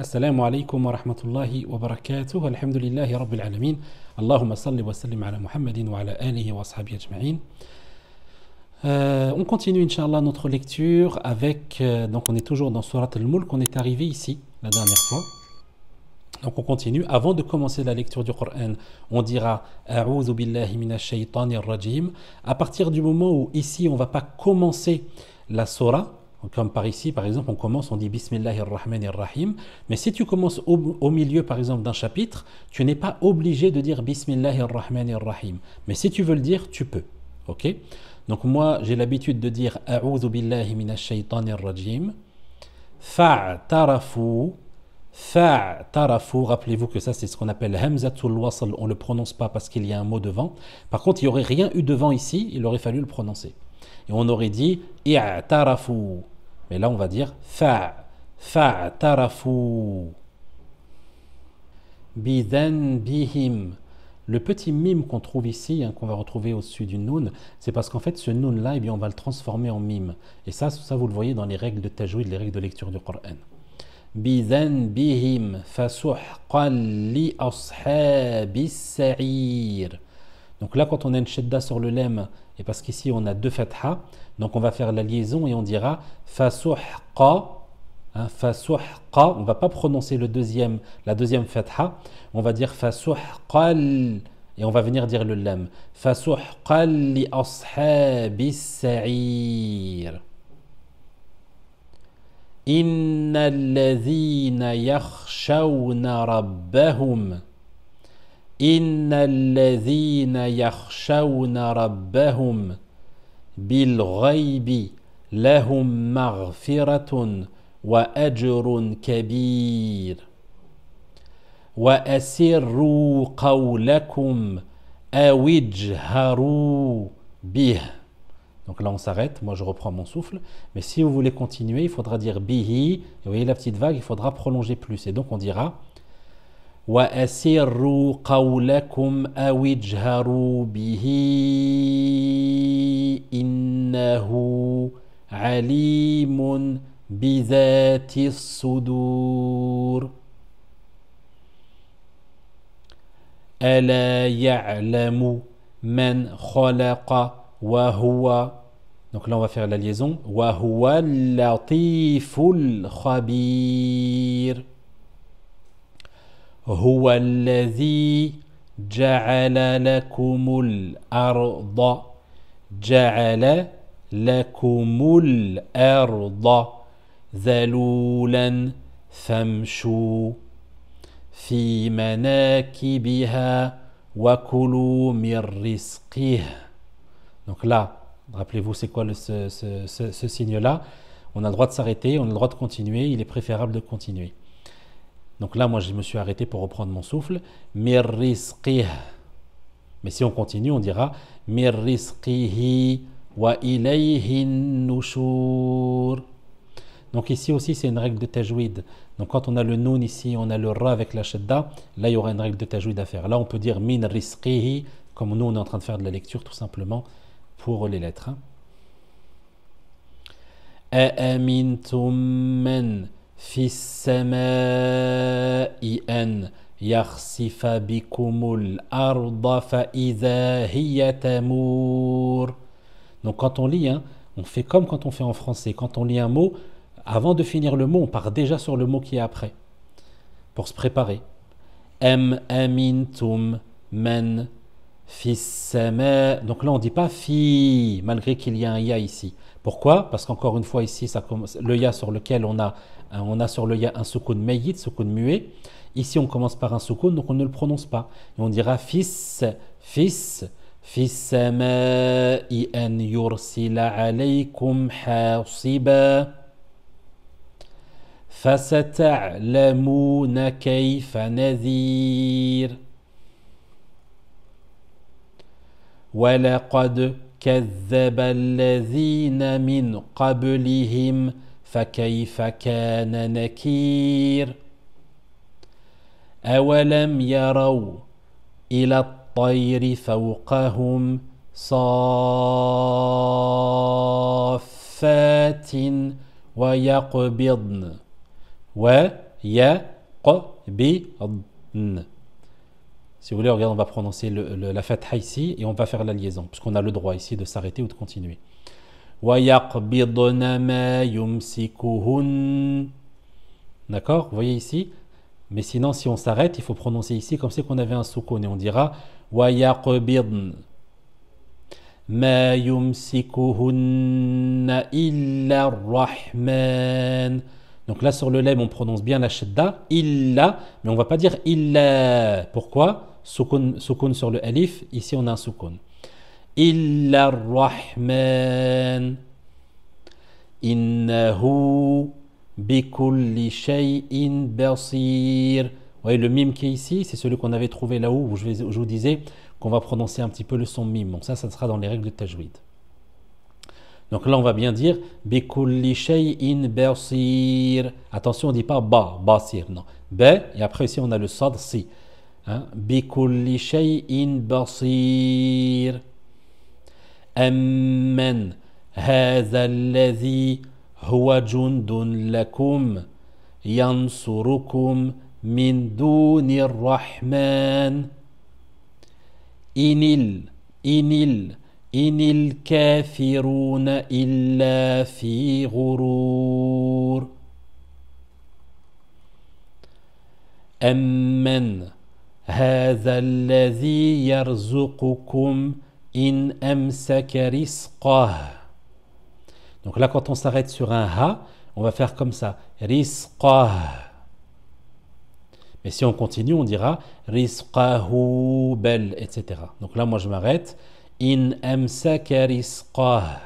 السلام wa ala wa euh, on continue, Inch'Allah, notre lecture avec. Euh, donc, on est toujours dans Surat al-Mulk, on est arrivé ici la dernière fois. Donc, on continue. Avant de commencer la lecture du Coran, on dira A'udhu billahi minash rajim. À partir du moment où ici, on ne va pas commencer la Surah, comme par ici, par exemple, on commence, on dit Bismillahirrahmanirrahim. Mais si tu commences au, milieu, par exemple, d'un chapitre, tu n'es pas obligé de dire Bismillahirrahmanirrahim. Mais si tu veux le dire, tu peux. Ok Donc moi, j'ai l'habitude de dire A'udhu billahi minash tarafou, rajim. Fa'tarafu. Rappelez-vous que ça, c'est ce qu'on appelle Hamzatul Wasl. On ne le prononce pas parce qu'il y a un mot devant. Par contre, il n'y aurait rien eu devant ici. Il aurait fallu le prononcer. Et on aurait dit tarafou mais là, on va dire fa Bidan bihim. Le petit mime qu'on trouve ici, hein, qu'on va retrouver au-dessus du noun, c'est parce qu'en fait, ce noun-là, eh on va le transformer en mime. Et ça, ça, vous le voyez dans les règles de tajwid, les règles de lecture du Coran. li bi donc là, quand on a une shadda sur le lem, et parce qu'ici on a deux fatha, donc on va faire la liaison et on dira fasuhqa. Hein, on ne va pas prononcer le deuxième, la deuxième fatha, on va dire fasuhqal et on va venir dire le lem. Fasuhqal li ashabis sa'ir. Inna alladhina yakhshawna rabbahum. إن الذين يخشون ربهم بالغيب لهم مغفرة وأجر كبير وأسروا قولكم أو اجهروا به Donc là, on s'arrête. Moi, je reprends mon souffle. Mais si vous voulez continuer, il faudra dire bihi. vous voyez la petite vague, il faudra prolonger plus. Et donc, on dira واسروا قولكم او اجهروا به انه عليم بذات الصدور الا يعلم من خلق وهو Donc là, on va faire la liaison. Wahuwa latiful khabir. هو الذي جعل لكم الأرض جعل لكم الأرض ذلولا فامشوا في مناكبها وكلوا من رزقه Donc là, rappelez-vous c'est quoi le, ce, ce, ce, ce signe-là On a le droit de s'arrêter, on a le droit de continuer, il est préférable de continuer. Donc là, moi, je me suis arrêté pour reprendre mon souffle. Mais si on continue, on dira wa Donc ici aussi, c'est une règle de tajwid. Donc quand on a le noun ici, on a le ra avec la shadda, là il y aura une règle de tajwid à faire. Là on peut dire min risqihi, comme nous on est en train de faire de la lecture tout simplement pour les lettres. Donc quand on lit, hein, on fait comme quand on fait en français. Quand on lit un mot, avant de finir le mot, on part déjà sur le mot qui est après, pour se préparer. Donc là, on ne dit pas fi, malgré qu'il y a un ya ici. Pourquoi Parce qu'encore une fois, ici, ça commence, le ya sur lequel on a, euh, on a sur le ya un soukoun meyit, de muet. Ici, on commence par un soukoun, donc on ne le prononce pas. Et on dira fils, fils, fils an yursila alaykum hasiba. فستعلمون كيف نذير ولقد كذب الذين من قبلهم فكيف كان نكير اولم يروا الى الطير فوقهم صافات ويقبضن ويقبضن Si vous voulez, regarde, on va prononcer la fatha ici et on va faire la liaison, puisqu'on a le droit ici de s'arrêter ou de continuer. D'accord Vous voyez ici Mais sinon, si on s'arrête, il faut prononcer ici comme si on avait un soukoun et on dira donc là, sur le lem, on prononce bien la shadda, illa, mais on ne va pas dire illa. Pourquoi Soukoun, soukoun sur le alif, ici on a un soukoun. Illa rahman innahu bikulli shay'in basir. Vous voyez le mime qui est ici, c'est celui qu'on avait trouvé là-haut où je, vous disais qu'on va prononcer un petit peu le son mime. Donc ça, ça sera dans les règles de tajwid. Donc là, on va bien dire bikulli shay'in Bersir. Attention, on ne dit pas ba, basir, non. Ba, et après ici, on a le sad, si. بكل شيء بصير أمن هذا الذي هو جند لكم ينصركم من دون الرحمن إن ال إن ال إن الكافرون إلا في غرور أمن Donc là, quand on s'arrête sur un ha, on va faire comme ça. Mais si on continue, on dira risqahu bel, etc. Donc là, moi, je m'arrête. In amsaka risqah.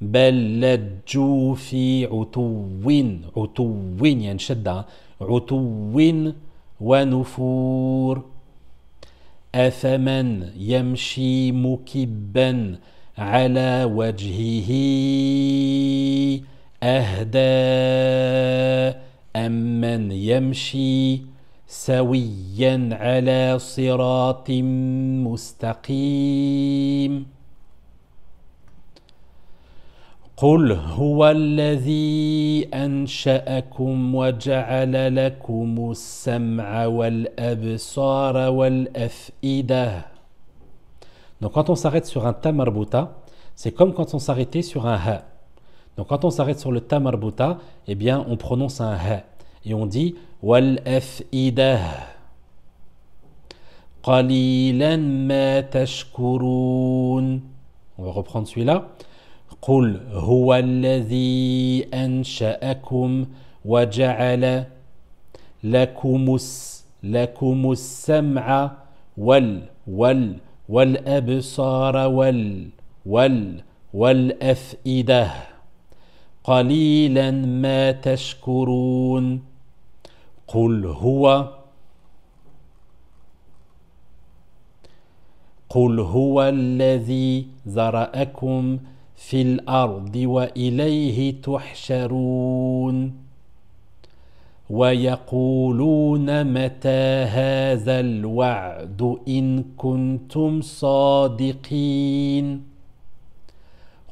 Bel ladju fi utuwin. Utuwin, il y a une shadda. win ونفور أفمن يمشي مكبا على وجهه أهدى أمن يمشي سويا على صراط مستقيم Donc quand on s'arrête sur un tamarbuta c'est comme quand on s'arrêtait sur un ha. Donc quand on s'arrête sur le tamarbuta eh bien on prononce un ha et on dit wal On va reprendre celui-là. قل هو الذي أنشأكم وجعل لكم لكم السمع وال وال والأبصار وال وال والأفئدة قليلا ما تشكرون قل هو قل هو الذي ذرأكم في الارض واليه تحشرون ويقولون متى هذا الوعد ان كنتم صادقين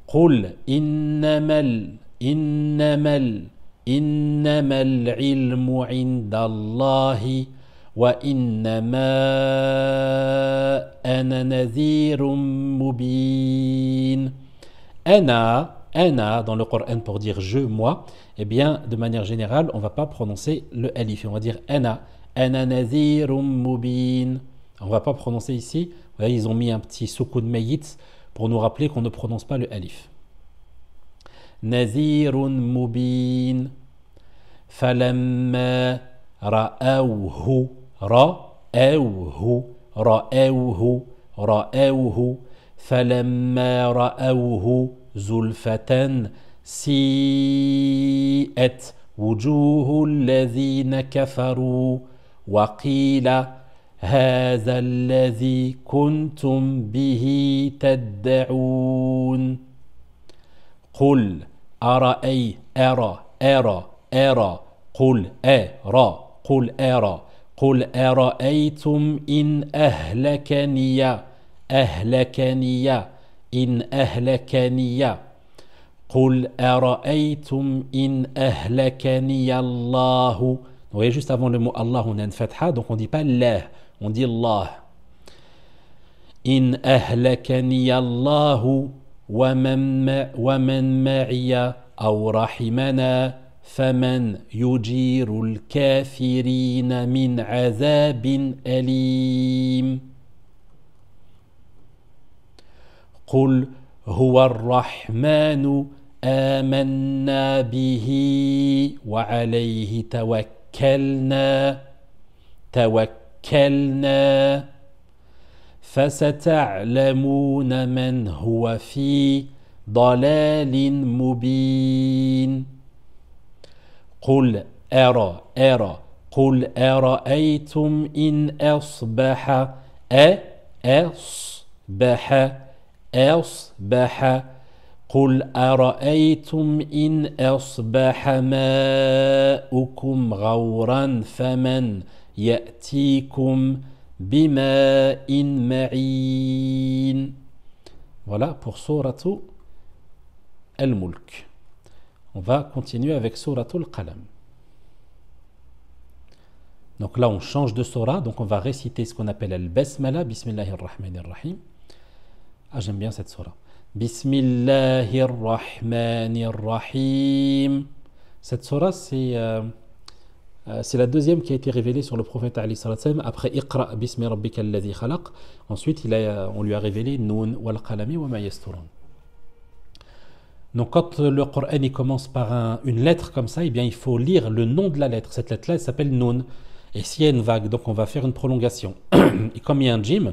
قل انما ال انما ال انما العلم عند الله وانما انا نذير مبين ana, ana dans le Coran pour dire je, moi, eh bien, de manière générale, on ne va pas prononcer le alif. On va dire ana, ana nazirum mubin. On ne va pas prononcer ici. Vous voyez, ils ont mis un petit de mayit pour nous rappeler qu'on ne prononce pas le alif. Nazirun mubin. Falamma ra'awhu. Ra'awhu. Ra'awhu. Ra'awhu. فلما راوه زلفه سيئت وجوه الذين كفروا وقيل هذا الذي كنتم به تدعون قل أرأي أرى أرى أرى قل أرى قل أرى قل أرأيتم إن أهلكني أهلكني إن أهلكني قل أرأيتم إن أهلكني الله Vous voyez, juste avant le mot Allah, on a une fatha, donc on ne dit pas Allah, on dit Allah. إن أهلكني الله ومن, ما ومن معي أو رحمنا فمن يجير الكافرين من عذاب أليم قل هو الرحمن آمنا به وعليه توكلنا توكلنا فستعلمون من هو في ضلال مبين قل أرى أرى قل أرأيتم إن أصبح أصبح أصبح قل أرأيتم إن أصبح ماؤكم غورا فمن يأتيكم بماء معين Voilà pour Suratu Al-Mulk. On va continuer avec Suratu Al-Qalam. Donc là, on change de surah, donc on va réciter ce qu'on appelle Al-Basmala, Bismillahir Rahmanir Rahim. Ah, j'aime bien cette surah. Bismillahirrahmanirrahim. Cette surah, c'est euh, euh, c'est la deuxième qui a été révélée sur le prophète après Iqra bismi rabbika khalaq. Ensuite, il a, euh, on lui a révélé Nun wal qalami wa ma Donc, quand le Coran il commence par une lettre comme ça, eh bien, il faut lire le nom de la lettre. Cette lettre-là, elle s'appelle Nun. Et s'il y a une vague, donc on va faire une prolongation. Et comme il y a un jim,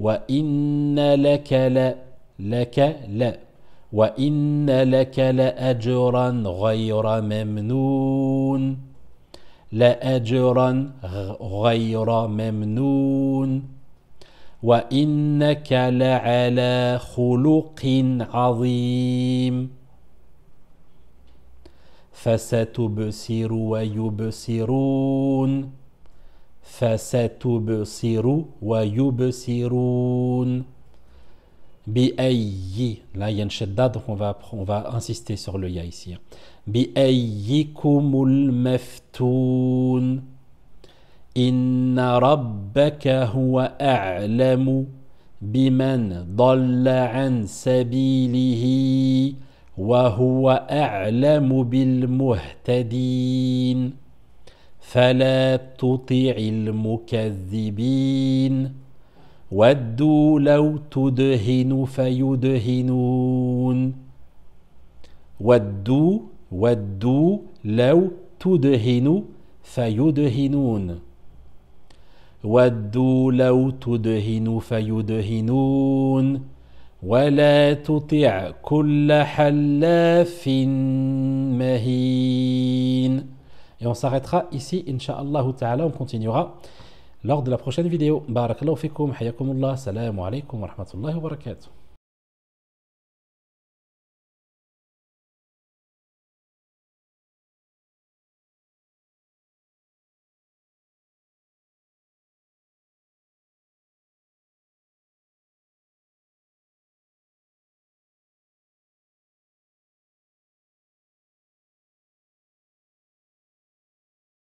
وإن لك لا لك لا وإن لك لأجرا غير ممنون لأجرا غير ممنون وإنك لعلى خلق عظيم فستبصر ويبصرون فستبصر ويبصرون بأي لا ينشد y a une shadda donc on va on ici بأيكم المفتون إن ربك هو أعلم بمن ضل عن سبيله وهو أعلم بالمهتدين فلا تطع المكذبين ودوا لو تدهن فيدهنون ودوا ودوا لو تدهن فيدهنون ودوا لو تدهن فيدهنون ولا تطع كل حلاف مهين Et on s'arrêtera ici, Inch'Allah Ta'ala, on continuera lors de la prochaine vidéo. Barakallahu fikum, hayakumullah, salam alaikum wa rahmatullahi wa barakatuh.